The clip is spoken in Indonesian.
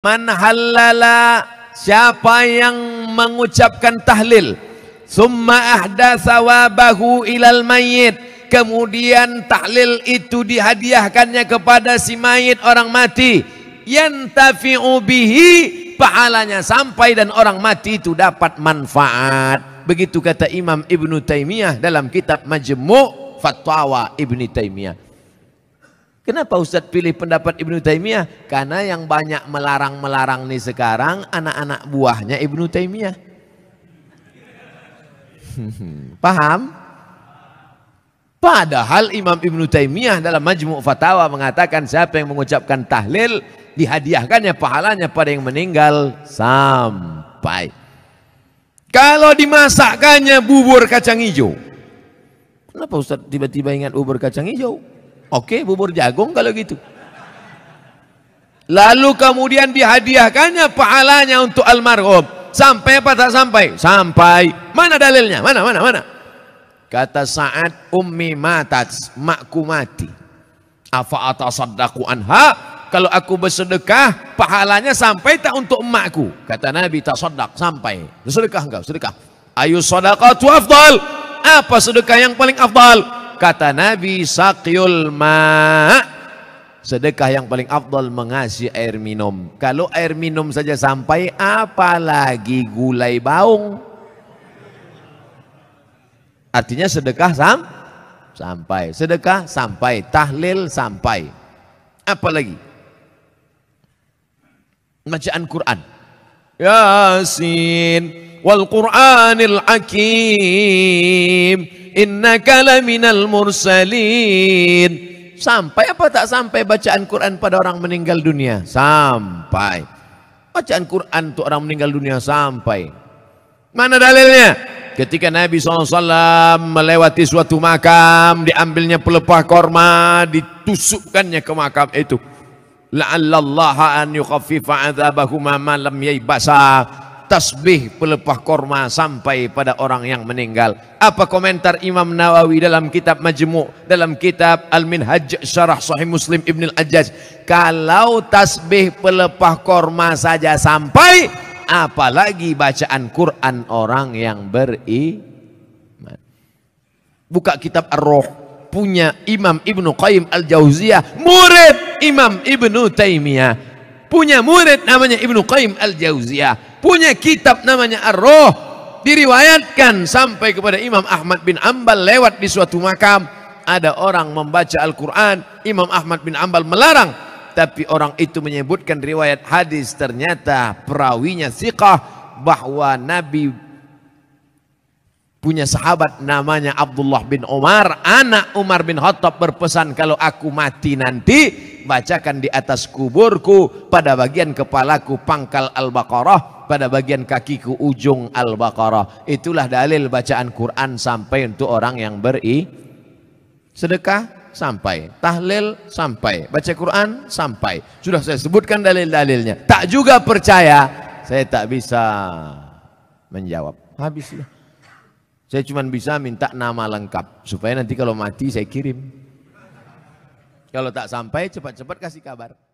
Man halala siapa yang mengucapkan tahlil summa ahda sawabahu ilal mayyit kemudian tahlil itu dihadiahkannya kepada si mayit orang mati yantafi'u bihi pahalanya sampai dan orang mati itu dapat manfaat begitu kata Imam Ibn Taimiyah dalam kitab Majmu' Fatwa Ibn Taimiyah Kenapa Ustadz pilih pendapat Ibnu Taimiyah? Karena yang banyak melarang-melarang nih sekarang anak-anak buahnya Ibnu Taimiyah. Paham? Padahal Imam Ibnu Taimiyah dalam Majmu' Fatawa mengatakan siapa yang mengucapkan tahlil dihadiahkannya pahalanya pada yang meninggal sampai. Kalau dimasakkannya bubur kacang hijau. Kenapa Ustaz tiba-tiba ingat bubur kacang hijau? Oke, bubur jagung kalau gitu. Lalu kemudian dihadiahkannya pahalanya untuk almarhum. Sampai apa tak sampai? Sampai. Mana dalilnya? Mana, mana, mana? Kata saat ummi matat, makku mati. Afa atasaddaku anha? Kalau aku bersedekah, pahalanya sampai tak untuk emakku? Kata Nabi, tasaddaq, sampai. Sedekah enggak sedekah. Ayu sadaqatu afdal. Apa sedekah yang paling afdal? Kata Nabi, sakyul ma' Sedekah yang paling afdal mengasih air minum. Kalau air minum saja sampai, apalagi gulai baung. Artinya sedekah sam sampai. Sedekah sampai. Tahlil sampai. Apalagi? Bacaan Quran. Yasin wal Quranil Hakim innaka laminal mursalin. Sampai apa tak sampai bacaan Quran pada orang meninggal dunia? Sampai. Bacaan Quran untuk orang meninggal dunia sampai. Mana dalilnya? Ketika Nabi SAW melewati suatu makam, diambilnya pelepah korma, ditusukkannya ke makam itu. La'allallaha an yukhafifa azabahuma malam yaibasa tasbih pelepah korma sampai pada orang yang meninggal. Apa komentar Imam Nawawi dalam kitab Majmu' dalam kitab Al-Minhaj Syarah Sahih Muslim Ibn Al-Ajjaj. Kalau tasbih pelepah korma saja sampai, apalagi bacaan Quran orang yang beriman. Buka kitab Ar-Ruh punya Imam Ibnu Qayyim Al-Jauziyah, murid Imam Ibnu Taimiyah. Punya murid namanya Ibnu Qayyim Al-Jauziyah punya kitab namanya ar roh diriwayatkan sampai kepada Imam Ahmad bin Ambal lewat di suatu makam ada orang membaca Al-Quran Imam Ahmad bin Ambal melarang tapi orang itu menyebutkan riwayat hadis ternyata perawinya siqah bahwa Nabi punya sahabat namanya Abdullah bin Umar anak Umar bin Khattab berpesan kalau aku mati nanti bacakan di atas kuburku pada bagian kepalaku pangkal Al-Baqarah pada bagian kakiku ujung Al-Baqarah. Itulah dalil bacaan Quran sampai untuk orang yang beri sedekah sampai, tahlil sampai, baca Quran sampai. Sudah saya sebutkan dalil-dalilnya. Tak juga percaya, saya tak bisa menjawab. habislah Saya cuma bisa minta nama lengkap supaya nanti kalau mati saya kirim. Kalau tak sampai cepat-cepat kasih kabar.